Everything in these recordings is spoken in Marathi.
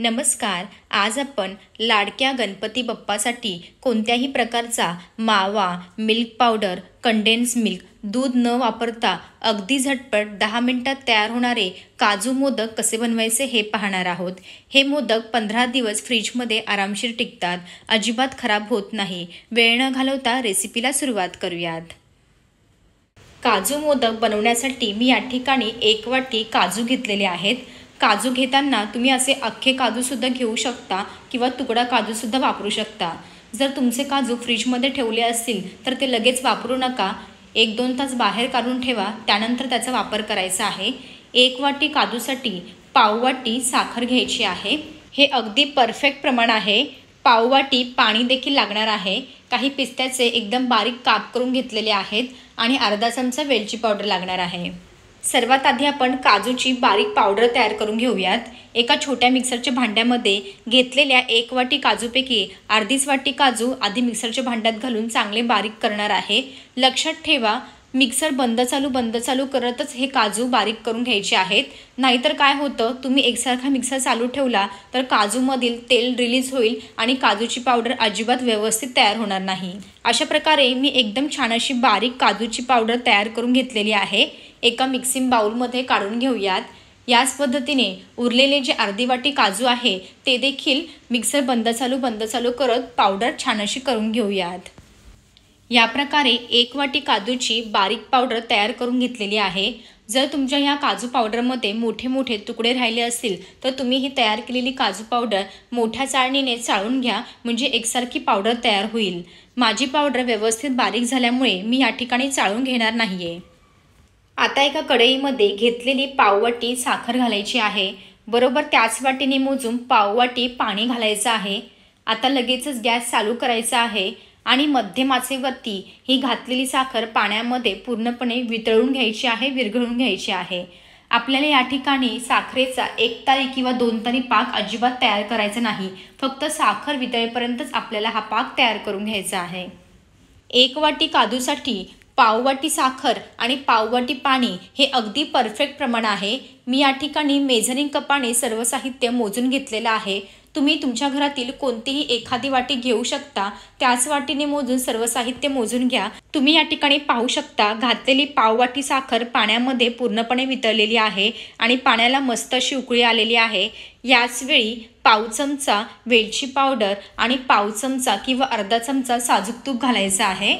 नमस्कार आज आपण लाडक्या गणपती बाप्पासाठी कोणत्याही प्रकारचा मावा मिल्क पावडर कंडेन्स मिल्क दूध न वापरता अगदी झटपट दहा मिनटात तयार होणारे काजू मोदक कसे बनवायचे हे पाहणार आहोत हे मोदक पंधरा दिवस फ्रीजमध्ये आरामशीर टिकतात अजिबात खराब होत नाही वेळ न घालवता रेसिपीला सुरुवात करूयात काजू मोदक बनवण्यासाठी मी या ठिकाणी एक वाटी काजू घेतलेले आहेत काजू घेताना तुम्ही असे अख्खे काजूसुद्धा घेऊ शकता किंवा तुकडा काजूसुद्धा वापरू शकता जर तुमचे काजू फ्रीजमध्ये ठेवले असतील तर ते लगेच वापरू नका एक दोन तास बाहेर काढून ठेवा त्यानंतर त्याचा वापर करायचा आहे एक वाटी काजूसाठी पाववाटी साखर घ्यायची आहे हे अगदी परफेक्ट प्रमाण आहे पाववाटी पाणी देखील लागणार आहे काही पिस्त्याचे एकदम बारीक काप करून घेतलेले आहेत आणि अर्धा चमचा वेलची पावडर लागणार आहे सर्वात आधी आपण काजूची बारीक पावडर तयार करून घेऊयात एका छोट्या मिक्सरच्या भांड्यामध्ये घेतलेल्या एक वाटी काजूपैकी अर्धीच वाटी काजू आधी मिक्सरच्या भांड्यात घालून चांगले बारीक करणार आहे लक्षात ठेवा मिक्सर बंद चालू बंद चालू करतच हे काजू बारीक करून घ्यायचे आहेत नाहीतर काय होतं तुम्ही एकसारखा मिक्सर चालू ठेवला तर काजूमधील तेल रिलीज होईल आणि काजूची पावडर अजिबात व्यवस्थित तयार होणार नाही अशा प्रकारे मी एकदम छान अशी बारीक काजूची पावडर तयार करून घेतलेली आहे एका मिक्सिंग बाऊलमध्ये काढून घेऊयात याच पद्धतीने उरलेले जे अर्धी वाटी काजू आहे ते देखील मिक्सर बंद चालू बंद चालू करत पावडर छान अशी करून घेऊयात या प्रकारे एक वाटी काजूची बारीक पावडर तयार करून घेतलेली आहे जर तुमच्या ह्या काजू पावडरमध्ये मोठे मोठे तुकडे राहिले असतील तर तुम्ही ही तयार केलेली काजू पावडर मोठ्या चाळणीने चाळून घ्या म्हणजे एकसारखी पावडर तयार होईल माझी पावडर व्यवस्थित बारीक झाल्यामुळे मी या ठिकाणी चाळून घेणार नाही आहे आता एका कढईमध्ये घेतलेली पाववाटी साखर घालायची आहे बरोबर त्याच वाटीने मोजून पाववाटी पाणी घालायचं आहे आता लगेचच गॅस चालू करायचा आहे आणि मध्यमाचे वती ही घातलेली साखर पाण्यामध्ये पूर्णपणे वितळून घ्यायची आहे विरघळून घ्यायची आहे आपल्याला या ठिकाणी साखरेचा एक तारी किंवा दोन तारी पाक अजिबात तयार करायचा नाही फक्त साखर वितळेपर्यंतच आपल्याला हा पाक तयार करून घ्यायचा आहे एक वाटी काजूसाठी पाववाटी साखर आणि पाववाटी पाणी हे अगदी परफेक्ट प्रमाण आहे मी या ठिकाणी मेझरिंग कपाने सर्व साहित्य मोजून घेतलेलं आहे तुम्ही तुमच्या घरातील कोणतीही एखादी वाटी घेऊ शकता त्याच वाटीने मोजून सर्व साहित्य मोजून घ्या तुम्ही या ठिकाणी पाहू शकता घातलेली पाववाटी साखर पाण्यामध्ये पूर्णपणे वितळलेली आहे आणि पाण्याला मस्त अशी उकळी आलेली आहे याचवेळी पाव चमचा वेलची पावडर आणि पाव चमचा किंवा अर्धा चमचा साजूक तूप घालायचा आहे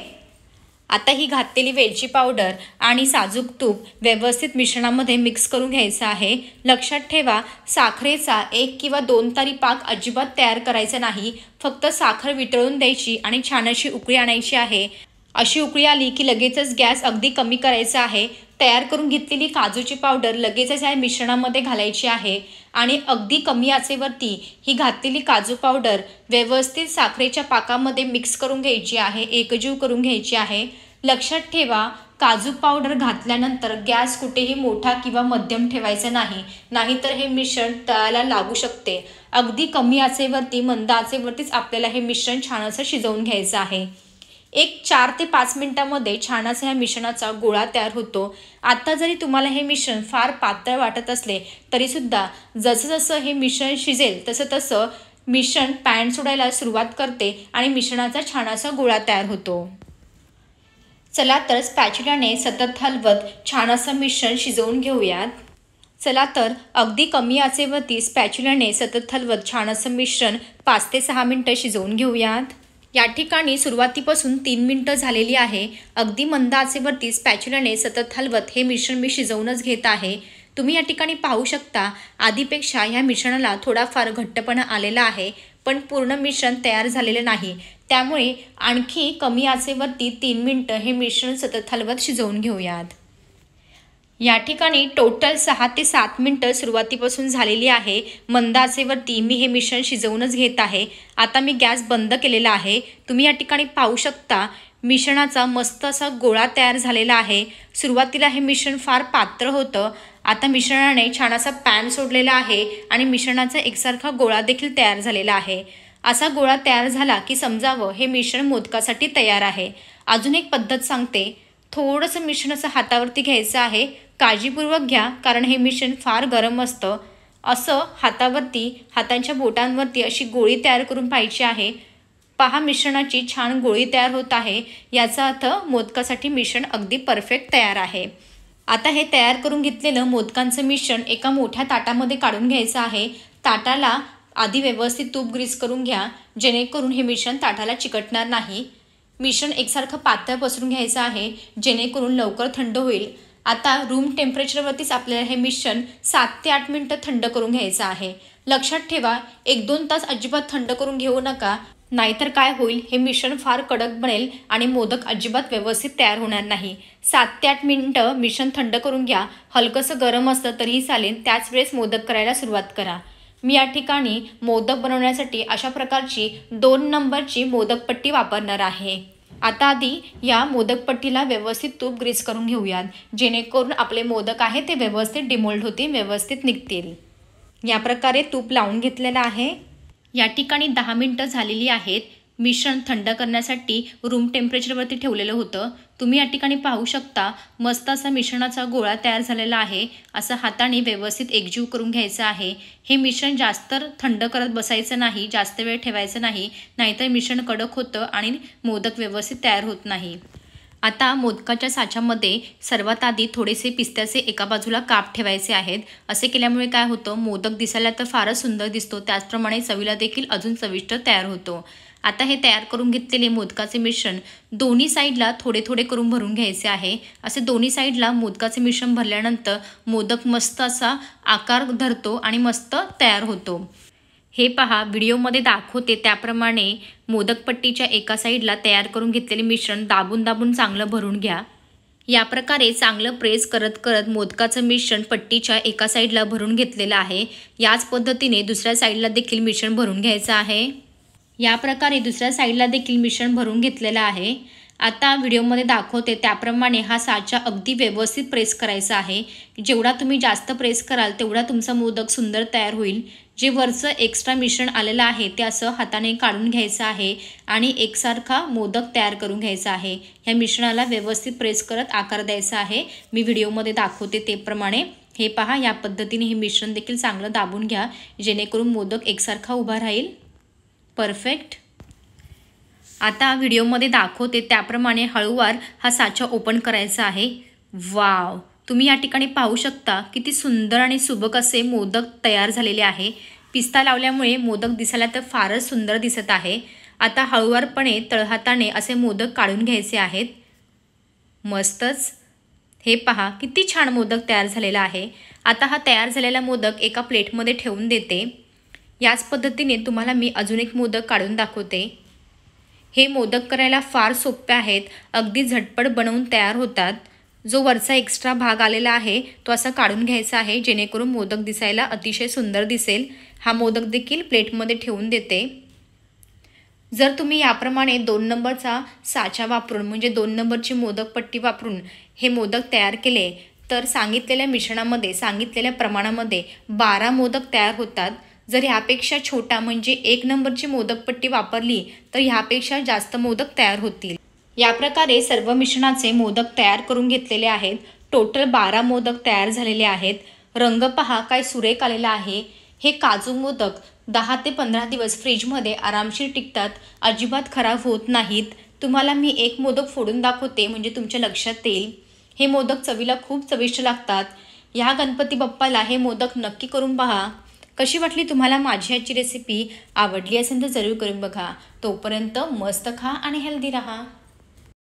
आता ही घातलेली वेलची पावडर आणि साजूक तूप व्यवस्थित मिश्रणामध्ये मिक्स करून घ्यायचं आहे लक्षात ठेवा साखरेचा एक किंवा दोन तारी पाक अजिबात तयार करायचा नाही फक्त साखर वितळून द्यायची आणि छान अशी उकळी आणायची आहे अशी उकळी आली की लगेचच गॅस अगदी कमी करायचा आहे तयार करून घेतलेली काजूची पावडर लगेचच या मिश्रणामध्ये घालायची आहे आणि अगदी कमी आचेवरती ही घातलेली काजू पावडर व्यवस्थित साखरेच्या पाकामध्ये मिक्स करून घ्यायची आहे एकजीव करून घ्यायची आहे लक्षात ठेवा काजू पावडर घातल्यानंतर गॅस कुठेही मोठा किंवा मध्यम ठेवायचा नाही नाहीतर हे मिश्रण तळाला लागू शकते अगदी कमी आचेवरती मंद आचेवरतीच आपल्याला हे मिश्रण छान असं शिजवून घ्यायचं आहे एक चार ते पाच मिनटामध्ये छान असा ह्या मिश्रणाचा गोळा तयार होतो आत्ता जरी तुम्हाला हे मिश्रण फार पातळ वाटत असले तरीसुद्धा जसंजसं हे मिश्रण शिजेल तसं तसं मिश्रण पॅन सोडायला सुरुवात करते आणि मिश्रणाचा छान असा गोळा तयार होतो चला तर स्पॅचुलाने सतत हलवत छान असं मिश्रण शिजवून घेऊयात चला तर अगदी कमी आचेवरती स्पॅच्युलाने सतत हलवत छान असं मिश्रण पाच ते सहा मिनटं शिजवून घेऊयात या ठिकाणी सुरुवातीपासून तीन मिनटं झालेली आहे अगदी मंद आचेवरती स्पॅच्युलाने सतत हलवत हे मिश्रण मी शिजवूनच घेत आहे तुम्ही या ठिकाणी पाहू शकता आधीपेक्षा ह्या मिश्रणाला थोडाफार घट्टपणा आलेला आहे पण पूर्ण मिश्रण तयार झालेलं नाही त्यामुळे आणखी कमी आचेवरती तीन मिनटं हे मिश्रण सतत हलवत शिजवून घेऊयात या ठिकाणी टोटल सहा ते सात मिनटं सुरुवातीपासून झालेली आहे मंदाचेवरती मी हे मिश्रण शिजवूनच घेत आहे आता मी गॅस बंद केलेला आहे तुम्ही या ठिकाणी पाहू शकता मिश्रणाचा मस्त असा गोळा तयार झालेला आहे सुरुवातीला हे मिश्रण फार पात्र होतं आता मिश्रणाने छान असा पॅन सोडलेला आहे आणि मिश्रणाचा एकसारखा गोळा देखील तयार झालेला आहे असा गोळा तयार झाला की समजावं हे मिश्रण मोदकासाठी तयार आहे अजून एक पद्धत सांगते थोडंसं मिश्रण असं हातावरती घ्यायचं आहे काळजीपूर्वक घ्या कारण हे मिश्रण फार गरम असतं असं हातावरती हातांच्या बोटांवरती अशी गोळी तयार करून पाहिजे आहे पहा मिश्रणाची छान गोळी तयार होत आहे याचा अर्थ मोदकासाठी मिश्रण अगदी परफेक्ट तयार आहे आता हे तयार करून घेतलेलं मोदकांचं मिश्रण एका मोठ्या ताटामध्ये काढून घ्यायचं आहे ताटाला आधी व्यवस्थित तूप ग्रीस करून घ्या जेणेकरून हे मिश्रण ताटाला चिकटणार नाही मिश्रण एकसारखं पातळ पसरून घ्यायचं आहे जेणेकरून लवकर थंड होईल आता रूम टेम्परेचरवरतीच आपल्याला हे मिश्रण सात ते आठ मिनटं थंड करून घ्यायचं आहे लक्षात ठेवा एक दोन तास अजिबात थंड करून घेऊ नका नाहीतर काय होईल हे मिश्रण फार कडक बनेल आणि मोदक अजिबात व्यवस्थित तयार होणार नाही सात ते आठ मिनटं मिश्रण थंड करून घ्या हलकंसं गरम असलं तरीही चालेल त्याच वेळेस मोदक करायला सुरुवात करा मी या ठिकाणी मोदक बनवण्यासाठी अशा प्रकारची दोन नंबरची मोदकपट्टी वापरणार आहे आता आधी या मोदकपट्टीला व्यवस्थित तूप ग्रीस करून घेऊयात जेणेकरून आपले मोदक आहे ते व्यवस्थित डिमोल्ड होतील व्यवस्थित निघतील या प्रकारे तूप लावून घेतलेलं आहे या ठिकाणी दहा मिनटं झालेली आहेत मिश्रण थंड करण्यासाठी रूम टेम्परेचरवरती ठेवलेलं होतं तुम्ही या ठिकाणी पाहू शकता मस्त असा मिश्रणाचा गोळा तयार झालेला आहे असं हाताने व्यवस्थित एकजीव करून घ्यायचं आहे हे मिश्रण जास्त थंड करत बसायचं नाही जास्त वेळ ठेवायचं नाही नाहीतर मिश्रण कडक होतं आणि मोदक व्यवस्थित तयार होत नाही आता मोदकाच्या साच्यामध्ये सर्वात आधी थोडेसे पिस्त्याचे एका बाजूला काप ठेवायचे आहेत असे केल्यामुळे काय होतं मोदक दिसायला तर फारच सुंदर दिसतो त्याचप्रमाणे चवीला देखील अजून चविष्ट तयार होतो आता हे तयार करून घेतलेले मोदकाचे मिश्रण दोन्ही साईडला थोडे थोडे करून भरून घ्यायचे आहे असे दोन्ही साईडला मोदकाचे मिश्रण भरल्यानंतर मोदक मस्त असा आकार धरतो आणि मस्त तयार होतो हे पहा व्हिडिओमध्ये दाखवते त्याप्रमाणे मोदकपट्टीच्या एका साईडला तयार करून घेतलेले मिश्रण दाबून दाबून चांगलं भरून घ्या या प्रकारे चांगलं प्रेस करत करत मोदकाचं मिश्रण पट्टीच्या एका साईडला भरून घेतलेलं आहे याच पद्धतीने दुसऱ्या साईडला देखील मिश्रण भरून घ्यायचं आहे या प्रकारे दुसऱ्या साईडला देखील मिश्रण भरून घेतलेलं आहे आता व्हिडिओमध्ये दाखवते त्याप्रमाणे हा साचा अगदी व्यवस्थित प्रेस करायचा आहे जेवढा तुम्ही जास्त प्रेस कराल तेवढा तुमचा मोदक सुंदर तयार होईल जे वरचं एक्स्ट्रा मिश्रण आलेलं आहे ते असं हाताने काढून घ्यायचं आहे आणि एकसारखा मोदक तयार करून घ्यायचा आहे ह्या मिश्रणाला व्यवस्थित प्रेस करत आकार द्यायचा आहे मी व्हिडिओमध्ये दाखवते तेप्रमाणे हे पहा या पद्धतीने हे मिश्रण देखील चांगलं दाबून घ्या जेणेकरून मोदक एकसारखा उभा राहील परफेक्ट आता व्हिडिओमध्ये दाखवते त्याप्रमाणे हळूवार हा साचा ओपन करायचा आहे वाव तुम्ही या ठिकाणी पाहू शकता किती सुंदर आणि सुबक असे मोदक तयार झालेले आहे पिस्ता लावल्यामुळे मोदक दिसायला तर फारच सुंदर दिसत आहे आता हळूवारपणे तळहाताने असे मोदक काढून घ्यायचे आहेत मस्तच हे पहा किती छान मोदक तयार झालेला आहे आता हा तयार झालेला मोदक एका प्लेटमध्ये ठेवून देते याच पद्धतीने तुम्हाला मी अजून एक मोदक काढून दाखवते हे मोदक करायला फार सोपे आहेत अगदी झटपट बनवून तयार होतात जो वरचा एक्स्ट्रा भाग आलेला आहे तो असा काढून घ्यायचा आहे जेणेकरून मोदक दिसायला अतिशय सुंदर दिसेल हा मोदक देखील प्लेटमध्ये ठेवून देते जर तुम्ही याप्रमाणे दोन नंबरचा साचा वापरून म्हणजे दोन नंबरची मोदक पट्टी वापरून हे मोदक तयार केले तर सांगितलेल्या मिश्रणामध्ये सांगितलेल्या प्रमाणामध्ये बारा मोदक तयार होतात जर ह्यापेक्षा छोटा म्हणजे एक नंबरची मोदकपट्टी वापरली तर ह्यापेक्षा जास्त मोदक तयार होतील या प्रकारे सर्व मिश्रणाचे मोदक तयार करून घेतलेले आहेत टोटल बारा मोदक तयार झालेले आहेत रंग पहा काय सुरेख आलेला आहे हे काजू मोदक दहा ते पंधरा दिवस फ्रीजमध्ये आरामशीर टिकतात अजिबात खराब होत नाहीत तुम्हाला मी एक मोदक फोडून दाखवते म्हणजे तुमच्या लक्षात येईल हे मोदक चवीला खूप चविष्ट लागतात ह्या गणपती बाप्पाला हे मोदक नक्की करून पहा कशी वाटली तुम्हाला माझी आजची रेसिपी आवडली असेल तर जरूर करून बघा तोपर्यंत मस्त खा आणि हेल्दी राहा